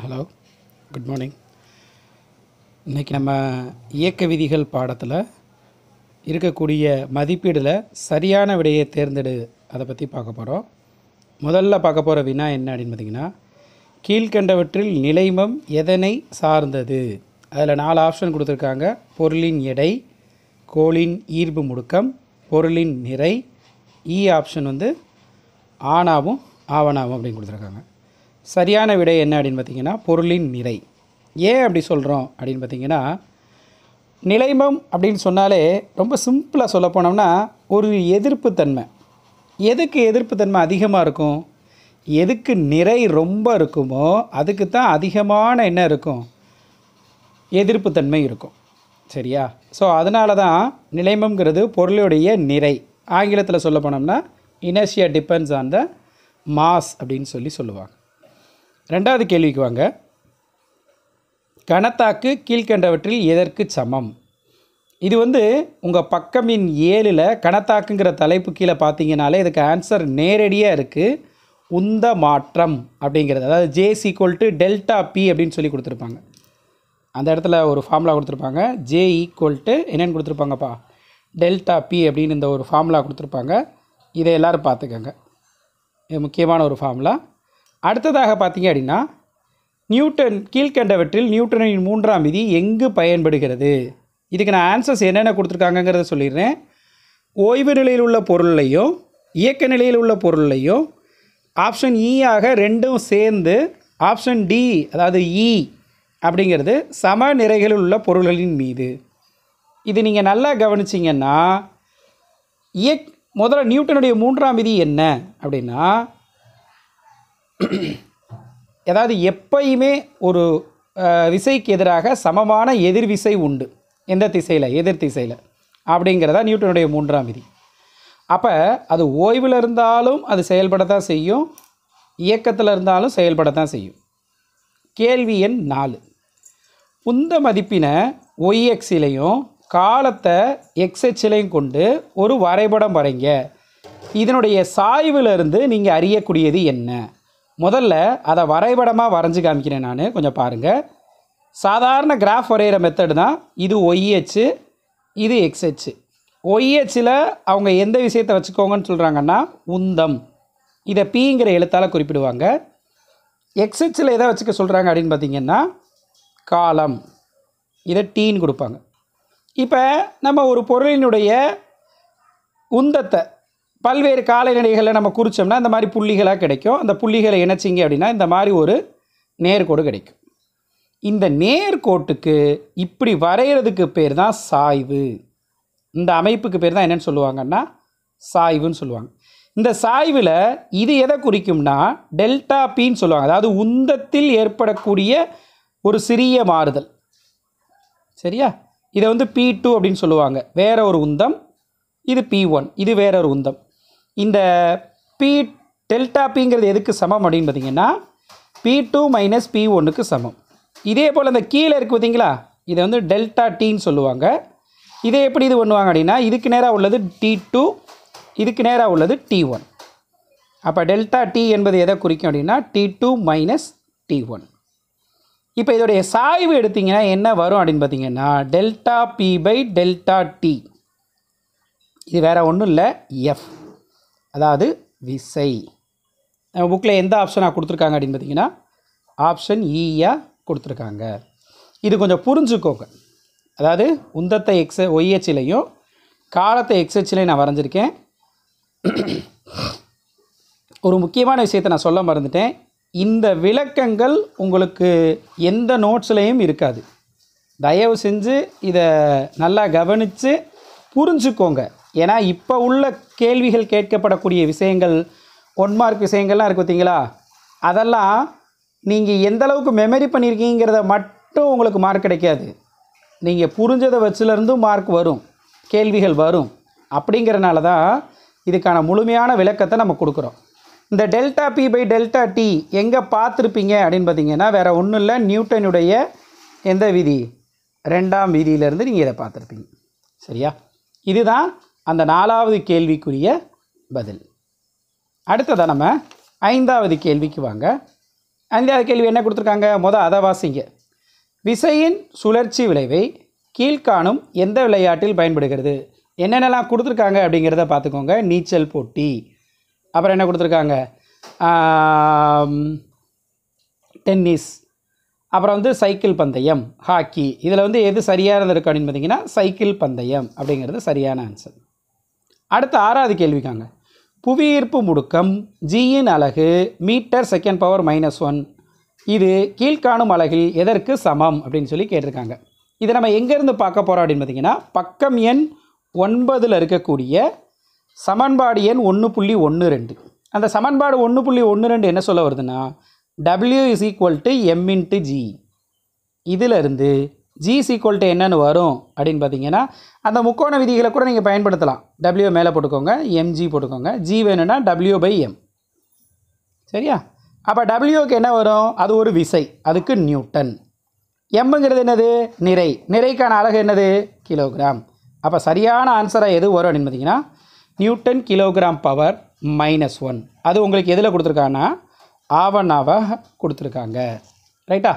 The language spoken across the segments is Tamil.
ஹலோ குட் மார்னிங் இன்றைக்கி நம்ம இயக்க விதிகள் பாடத்தில் இருக்கக்கூடிய மதிப்பீடில் சரியான விடையை தேர்ந்தெடு அதை பற்றி பார்க்க போகிறோம் முதல்ல பார்க்க போகிற வினா என்ன அப்படின்னு பார்த்திங்கன்னா கீழ்கண்டவற்றில் நிலைமம் எதனை சார்ந்தது அதில் நாலு ஆப்ஷன் கொடுத்துருக்காங்க பொருளின் எடை கோளின் ஈர்ப்பு முடுக்கம் பொருளின் நிறை இ e ஆப்ஷன் வந்து ஆணாவும் ஆவணாவும் அப்படின்னு கொடுத்துருக்காங்க சரியான விடை என்ன அப்படின்னு பார்த்திங்கன்னா பொருளின் நிறை ஏன் அப்படி சொல்கிறோம் அப்படின்னு பார்த்திங்கன்னா நிலைமம் அப்படின்னு சொன்னாலே ரொம்ப சிம்பிளாக சொல்ல போனோம்னா ஒரு எதிர்ப்புத்தன்மை எதுக்கு எதிர்ப்புத்தன்மை அதிகமாக இருக்கும் எதுக்கு நிறை ரொம்ப இருக்குமோ அதுக்கு தான் அதிகமான என்ன இருக்கும் எதிர்ப்புத்தன்மை இருக்கும் சரியா ஸோ அதனால தான் நிலைமம்ங்கிறது பொருளுடைய நிறை ஆங்கிலத்தில் சொல்ல போனோம்னா inertia depends on the mass அப்படின்னு சொல்லி சொல்லுவாங்க ரெண்டாவது கேள்விக்கு வாங்க கணத்தாக்கு கீழ்கண்டவற்றில் எதற்கு சமம் இது வந்து உங்கள் பக்கமின் ஏழில் கணத்தாக்குங்கிற தலைப்பு கீழே பார்த்தீங்கனாலே இதுக்கு ஆன்சர் நேரடியாக இருக்குது உந்த மாற்றம் அப்படிங்கிறது அதாவது J equal to delta P அப்படின்னு சொல்லி கொடுத்துருப்பாங்க அந்த இடத்துல ஒரு ஃபார்முலா கொடுத்துருப்பாங்க ஜே ஈக்குவல் டு என்னென்னு கொடுத்துருப்பாங்கப்பா டெல்டா பி அப்படின்னு இந்த ஒரு ஃபார்முலா கொடுத்துருப்பாங்க இதை எல்லோரும் பார்த்துக்கோங்க இது முக்கியமான ஒரு ஃபார்முலா அடுத்ததாக பார்த்தீங்க அப்படின்னா நியூட்டன் கீழ்கண்டவற்றில் நியூட்டனின் மூன்றாம் விதி எங்கு பயன்படுகிறது இதுக்கு நான் ஆன்சர்ஸ் என்னென்ன கொடுத்துருக்காங்கங்கிறத சொல்லிடுறேன் ஓய்வு நிலையில் உள்ள பொருளையும் இயக்க நிலையில் உள்ள பொருளையும் ஆப்ஷன் இ e ஆக ரெண்டும் சேர்ந்து ஆப்ஷன் டி அதாவது இ e அப்படிங்கிறது சம நிறைகளில் உள்ள பொருள்களின் மீது இது நீங்கள் நல்லா கவனிச்சிங்கன்னா இயக் முதல்ல நியூட்டனுடைய மூன்றாம் விதி என்ன அப்படின்னா அதாவது எப்பயுமே ஒரு விசைக்கு எதிராக சமமான எதிர்விசை உண்டு எந்த திசையில் எதிர் திசையில் அப்படிங்கிறதா நியூட்டனுடைய மூன்றாம் விதி அப்போ அது ஓய்வில் இருந்தாலும் அது செயல்படத்தான் செய்யும் இயக்கத்தில் இருந்தாலும் செயல்படத்தான் செய்யும் கேள்வி எண் நாலு உந்த மதிப்பினை ஒய் எக்ஸிலையும் காலத்தை எக்ஸ்எச்சிலையும் கொண்டு ஒரு வரைபடம் வரைங்க இதனுடைய சாய்விலிருந்து நீங்கள் அறியக்கூடியது என்ன முதல்ல அதை வரைபடமாக வரைஞ்சி காமிக்கிறேன் நான் கொஞ்சம் பாருங்கள் சாதாரண கிராஃப் வரைகிற மெத்தடு தான் இது ஒய்ஹெச்சு இது எக்ஸ்ஹெச்சு ஒய்ஹெச்சில் அவங்க எந்த விஷயத்தை வச்சுக்கோங்கன்னு சொல்கிறாங்கன்னா உந்தம் இதை பிங்கிற எழுத்தால் குறிப்பிடுவாங்க எக்ஸ்ஹெச்சில் எதை வச்சுக்க சொல்கிறாங்க அப்படின்னு பார்த்திங்கன்னா காலம் இதை டீன்னு கொடுப்பாங்க இப்போ நம்ம ஒரு பொருளினுடைய உந்தத்தை பல்வேறு காலநிலைகளை நம்ம குறித்தோம்னா இந்த மாதிரி புள்ளிகளாக கிடைக்கும் அந்த புள்ளிகளை இணைச்சிங்க அப்படின்னா இந்த மாதிரி ஒரு நேர்கோடு கிடைக்கும் இந்த நேர்கோட்டுக்கு இப்படி வரைகிறதுக்கு பேர் தான் சாய்வு இந்த அமைப்புக்கு பேர் தான் என்னென்னு சொல்லுவாங்கன்னா சாய்வுன்னு சொல்லுவாங்க இந்த சாய்வில் இது எதை குறிக்கும்னா டெல்டா பின்னு சொல்லுவாங்க அதாவது உந்தத்தில் ஏற்படக்கூடிய ஒரு சிறிய மாறுதல் சரியா இதை வந்து பி டூ அப்படின்னு சொல்லுவாங்க வேற ஒரு உந்தம் இது பி ஒன் இது வேற ஒரு உந்தம் இந்த பி டெல்டா பிங்கிறது எதுக்கு சமம் அப்படின்னு பார்த்தீங்கன்னா பி டூ மைனஸ் பி ஒன்றுக்கு சமம் இதே போல் இந்த கீழே இருக்குது பார்த்தீங்களா இதை வந்து டெல்டா டீன்னு சொல்லுவாங்க இதை எப்படி இது பண்ணுவாங்க அப்படின்னா இதுக்கு நேராக உள்ளது டி டூ இதுக்கு நேராக உள்ளது டி ஒன் அப்போ டெல்டா டி என்பது எதை குறிக்கும் அப்படின்னா T two minus T one இப்போ இதோடைய சாய்வு எடுத்திங்கன்னா என்ன வரும் அப்படின்னு பார்த்தீங்கன்னா delta P by delta T இது வேறு ஒன்றும் இல்லை எஃப் அதாவது விசை நம்ம புக்கில் எந்த ஆப்ஷனாக கொடுத்துருக்காங்க அப்படின்னு பார்த்தீங்கன்னா ஆப்ஷன் ஈயாக e கொடுத்துருக்காங்க இது கொஞ்சம் புரிஞ்சுக்கோங்க அதாவது உந்தத்தை எக்ஸ ஒய்ஹெச்சிலையும் காலத்தை எக்ஸ்ஹெச்சிலையும் நான் வரைஞ்சிருக்கேன் ஒரு முக்கியமான விஷயத்தை நான் சொல்ல மறந்துட்டேன் இந்த விளக்கங்கள் உங்களுக்கு எந்த நோட்ஸ்லேயும் இருக்காது தயவு செஞ்சு இதை நல்லா கவனித்து புரிஞ்சுக்கோங்க ஏன்னா இப்போ உள்ள கேள்விகள் கேட்கப்படக்கூடிய விஷயங்கள் ஒன் மார்க் விஷயங்கள்லாம் இருக்குது பார்த்தீங்களா அதெல்லாம் நீங்கள் எந்தளவுக்கு மெமரி பண்ணியிருக்கீங்கிறத மட்டும் உங்களுக்கு மார்க் கிடைக்காது நீங்கள் புரிஞ்சதை வச்சுலேருந்தும் மார்க் வரும் கேள்விகள் வரும் அப்படிங்கிறனால தான் இதுக்கான முழுமையான விளக்கத்தை நம்ம கொடுக்குறோம் இந்த delta P by delta T எங்கே பார்த்துருப்பீங்க அப்படின்னு பார்த்தீங்கன்னா வேறு ஒன்றும் இல்லை நியூட்டனுடைய எந்த விதி ரெண்டாம் விதியிலேருந்து நீங்கள் இதை பார்த்துருப்பீங்க சரியா இதுதான் அந்த நாலாவது கேள்விக்குரிய பதில் அடுத்ததாக நம்ம ஐந்தாவது கேள்விக்கு வாங்க ஐந்தாவது கேள்வி என்ன கொடுத்துருக்காங்க மொதல் அதை வாசிங்க விசையின் சுழற்சி விளைவை கீழ்காணும் எந்த விளையாட்டில் பயன்படுகிறது என்னென்னலாம் கொடுத்துருக்காங்க அப்படிங்கிறத பார்த்துக்கோங்க நீச்சல் போட்டி அப்புறம் என்ன கொடுத்துருக்காங்க டென்னிஸ் அப்புறம் வந்து சைக்கிள் பந்தயம் ஹாக்கி இதில் வந்து எது சரியானது இருக்கும் அப்படின்னு பார்த்தீங்கன்னா சைக்கிள் பந்தயம் அப்படிங்கிறது சரியான ஆன்சர் அடுத்த ஆறாவது கேள்விக்காங்க புவியீர்ப்பு முடுக்கம் ஜியின் அலகு metre second power minus one இது கீழ்காணும் அலகில் எதற்கு சமம் அப்படின்னு சொல்லி கேட்டிருக்காங்க இதை நம்ம எங்கேருந்து பார்க்க போகிறோம் அப்படின்னு பார்த்திங்கன்னா பக்கம் எண் ஒன்பதில் இருக்கக்கூடிய சமன்பாடு எண் ஒன்று புள்ளி ஒன்று ரெண்டு அந்த சமன்பாடு ஒன்று புள்ளி ஒன்று ரெண்டு என்ன சொல்ல வருதுன்னா W is equal to M into G இதிலிருந்து ஜி சீக்வல் டு என்னென்னு வரும் அப்படின்னு பார்த்தீங்கன்னா அந்த முக்கோண விதிகளை கூட நீங்கள் பயன்படுத்தலாம் டபிள்யூ மேலே போட்டுக்கோங்க எம்ஜி போட்டுக்கோங்க ஜி வேணும்னா டபிள்யூ பை எம் சரியா அப்போ டபிள்யூக்கு என்ன வரும் அது ஒரு விசை அதுக்கு நியூட்டன் எம்முங்கிறது என்னது நிறை நிறைக்கான அழகு என்னது கிலோகிராம் அப்போ சரியான ஆன்சராக எது வரும் அப்படின்னு பார்த்தீங்கன்னா newton kilogram power minus one அது உங்களுக்கு எதில் கொடுத்துருக்காங்கன்னா ஆவணாவாக கொடுத்துருக்காங்க ரைட்டா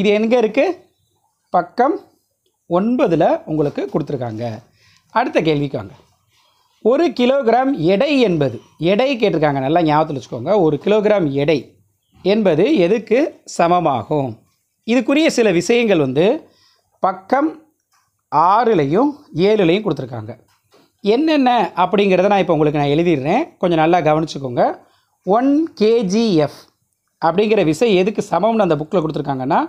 இது எங்கே இருக்குது பக்கம் ஒன்பதில் உங்களுக்கு கொடுத்துருக்காங்க அடுத்த கேள்விக்கு வாங்க ஒரு கிலோகிராம் எடை என்பது எடை கேட்டிருக்காங்க நல்லா ஞாபகத்தில் வச்சுக்கோங்க ஒரு கிலோகிராம் எடை என்பது எதுக்கு சமமாகும் இதுக்குரிய சில விஷயங்கள் வந்து பக்கம் ஆறுலையும் ஏழுலையும் கொடுத்துருக்காங்க என்னென்ன அப்படிங்கிறத நான் இப்போ உங்களுக்கு நான் எழுதிடுறேன் கொஞ்சம் நல்லா கவனிச்சுக்கோங்க ஒன் கேஜிஎஃப் அப்படிங்கிற விசை எதுக்கு சமம்னு அந்த புக்கில் கொடுத்துருக்காங்கன்னா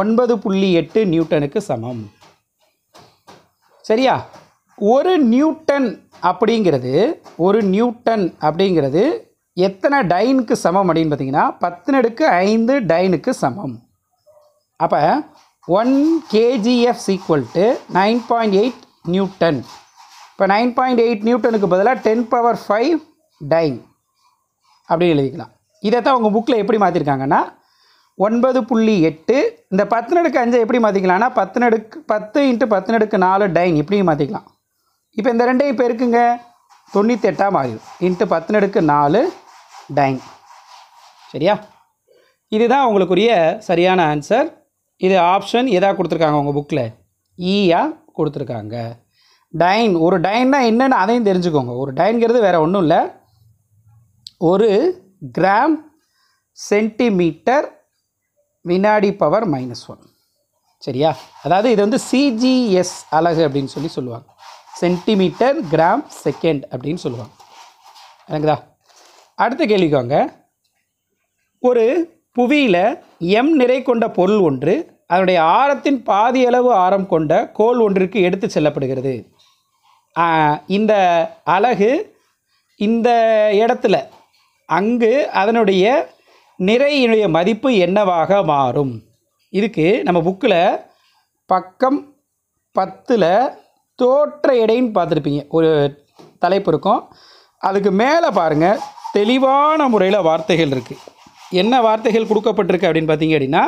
ஒன்பது புள்ளி எட்டு நியூட்டனுக்கு சமம் சரியா ஒரு நியூட்டன் அப்படிங்கிறது ஒரு நியூட்டன் அப்படிங்கிறது எத்தனை டைனுக்கு சமம் அப்படின்னு பார்த்தீங்கன்னா பத்தினடுக்கு ஐந்து டைனுக்கு சமம் அப்போ one KGF equal to nine point eight newton இப்போ நைன் பாயிண்ட் எயிட் நியூட்டனுக்கு பதிலாக டென் பவர் ஃபைவ் டைன் அப்படின்னு எழுதிக்கலாம் இதை தான் உங்கள் புக்கில் எப்படி மாற்றிருக்காங்கன்னா ஒன்பது புள்ளி எட்டு இந்த பத்து நடுக்கு அஞ்சை எப்படி மாற்றிக்கலாம்னா பத்து நடுக்கு பத்து இன்ட்டு பத்து நடுக்கு நாலு டைன் இப்படியும் மாற்றிக்கலாம் இப்போ இந்த ரெண்டையும் இப்போ இருக்குங்க தொண்ணூத்தெட்டாக மாறிடும் இன்ட்டு பத்து நடுக்கு நாலு டைன் சரியா இதுதான் உங்களுக்குரிய சரியான ஆன்சர் இது ஆப்ஷன் எதாக கொடுத்துருக்காங்க உங்கள் புக்கில் ஈயா e கொடுத்துருக்காங்க டைன் ஒரு டைன்னா என்னென்னு அதையும் தெரிஞ்சுக்கோங்க ஒரு டைன்கிறது வேறு ஒன்றும் இல்லை ஒரு கிராம் சென்டிமீட்டர் வினாடி பவர் மைனஸ் ஒன் சரியா அதாவது இது வந்து சிஜிஎஸ் அலகு அப்படின்னு சொல்லி சொல்லுவாங்க சென்டிமீட்டர் கிராம் செகண்ட் அப்படின்னு சொல்லுவாங்க எனக்குதா அடுத்த கேள்விக்கோங்க ஒரு புவியில் எம் நிறை கொண்ட பொருள் ஒன்று அதனுடைய ஆரத்தின் பாதி அளவு ஆரம் கொண்ட கோல் ஒன்றிற்கு எடுத்து செல்லப்படுகிறது இந்த அலகு இந்த இடத்துல அங்கு அதனுடைய நிறையினுடைய மதிப்பு என்னவாக மாறும் இதுக்கு நம்ம புக்கில் பக்கம் பத்தில் தோற்ற எடைன்னு பார்த்துருப்பீங்க ஒரு தலைப்பு இருக்கும் அதுக்கு மேலே பாருங்கள் தெளிவான முறையில் வார்த்தைகள் இருக்குது என்ன வார்த்தைகள் கொடுக்கப்பட்டிருக்கு அப்படின்னு பார்த்தீங்க அப்படின்னா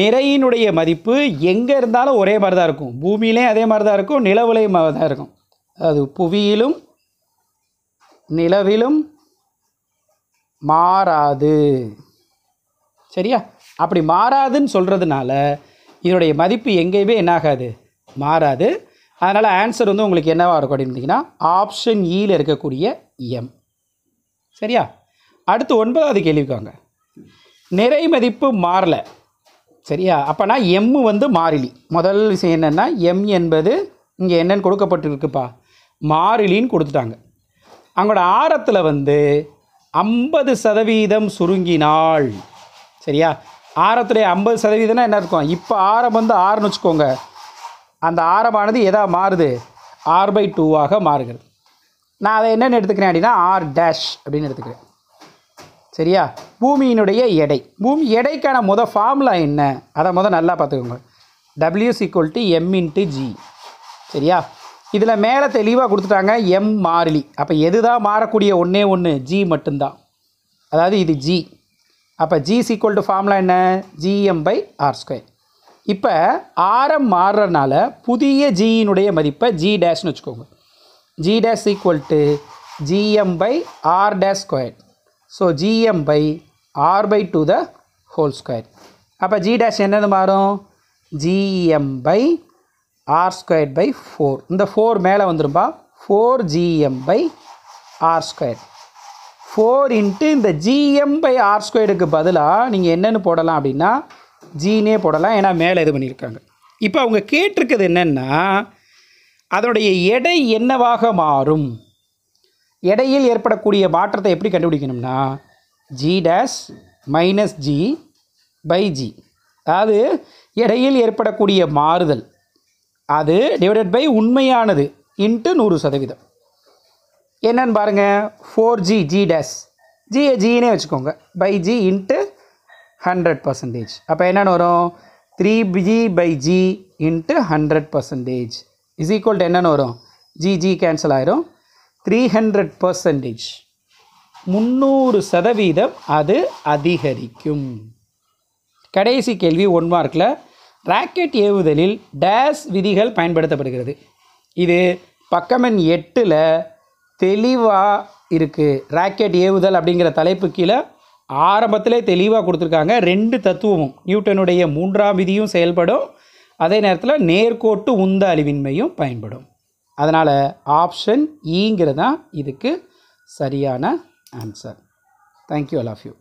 நிறையினுடைய மதிப்பு எங்கே இருந்தாலும் ஒரே மாதிரி தான் இருக்கும் பூமியிலையும் அதே மாதிரி தான் இருக்கும் நிலவுலையும் தான் இருக்கும் அது புவியிலும் நிலவிலும் மாறாது சரியா அப்படி மாறாதுன்னு சொல்கிறதுனால இதனுடைய மதிப்பு எங்கேயுமே என்னாகாது மாறாது அதனால் ஆன்சர் வந்து உங்களுக்கு என்னவாக இருக்கும் அப்படின்னு பார்த்தீங்கன்னா ஆப்ஷன் இயில் e இருக்கக்கூடிய எம் சரியா அடுத்து ஒன்பதாவது கேள்விக்காங்க நிறை மதிப்பு மாறலை சரியா அப்போனா எம்மு வந்து மாறிலி முதல் விஷயம் என்னென்னா எம் என்பது இங்கே என்னென்னு கொடுக்கப்பட்டிருக்குப்பா மாறிலின்னு கொடுத்துட்டாங்க அவங்களோட ஆரத்தில் வந்து ஐம்பது சதவீதம் சுருங்கினாள் சரியா ஆரத்துடைய ஐம்பது சதவீதம்னா என்ன இருக்கும் இப்போ ஆரம் வந்து ஆறுன்னு வச்சுக்கோங்க அந்த ஆரமானது எதா மாறுது ஆர் பை டூவாக மாறுகிறது நான் அதை என்னென்னு எடுத்துக்கிறேன் அப்படின்னா ஆர் டேஷ் அப்படின்னு எடுத்துக்கிறேன் சரியா பூமியினுடைய எடை பூமி எடைக்கான முத ஃபார்முலா என்ன அதை முதல் நல்லா பார்த்துக்கோங்க W is equal to M into G சரியா இதில் மேலே தெளிவாக கொடுத்துட்டாங்க எம் மாறிலி அப்போ எது தான் மாறக்கூடிய ஒன்றே ஒன்று ஜி மட்டும்தான் அதாவது இது ஜி அப்போ ஜி ஈக்குவல் டு ஃபார்முலா என்ன ஜிஎம் பை ஆர் ஸ்கொயர் இப்போ ஆரம் மாறுறதுனால புதிய ஜியினுடைய மதிப்பை ஜி டேஷ்னு வச்சுக்கோங்க G dash equal to GM by R dash square so GM by R by two the whole square அப்போ ஜி டேஷ் என்னது மாறும் GM by R square by four இந்த ஃபோர் மேலே வந்துருப்பா four GM by R square four into இந்த ஜிஎம் பை ஆர் ஸ்கொயருக்கு பதிலாக நீங்கள் என்னென்னு போடலாம் அப்படின்னா ஜீனே போடலாம் ஏன்னா மேலே இது பண்ணியிருக்காங்க இப்போ அவங்க கேட்டிருக்கிறது என்னென்னா அதனுடைய எடை என்னவாக மாறும் எடையில் ஏற்படக்கூடிய மாற்றத்தை எப்படி கண்டுபிடிக்கணும்னா G dash minus G by G அதாவது எடையில் ஏற்படக்கூடிய மாறுதல் அது டிவைடட் பை உண்மையானது இன்ட்டு நூறு சதவீதம் என்னன்னு பாருங்கள் four G G dash G ஜின்னே வச்சுக்கோங்க by G into hundred percentage அப்போ என்னென்னு வரும் three G by G into hundred percentage is equal to என்னென்னு வரும் ஜி ஜி கேன்சல் ஆயிரும் த்ரீ ஹண்ட்ரட் பர்சன்டேஜ் முந்நூறு சதவீதம் அது அதிகரிக்கும் கடைசி கேள்வி ஒன் மார்க்கில் ராக்கெட் ஏவுதலில் டேஸ் விதிகள் பயன்படுத்தப்படுகிறது இது பக்கமன் எட்டில் தெளிவாக இருக்குது ராக்கெட் ஏவுதல் அப்படிங்கிற தலைப்பு கீழே ஆரம்பத்திலே தெளிவாக கொடுத்துருக்காங்க ரெண்டு தத்துவமும் நியூட்டனுடைய மூன்றாம் விதியும் செயல்படும் அதே நேரத்தில் நேர்கோட்டு உந்த அழிவின்மையும் பயன்படும் அதனால் ஆப்ஷன் ஈங்கிறது e தான் இதுக்கு சரியான answer thank you all of you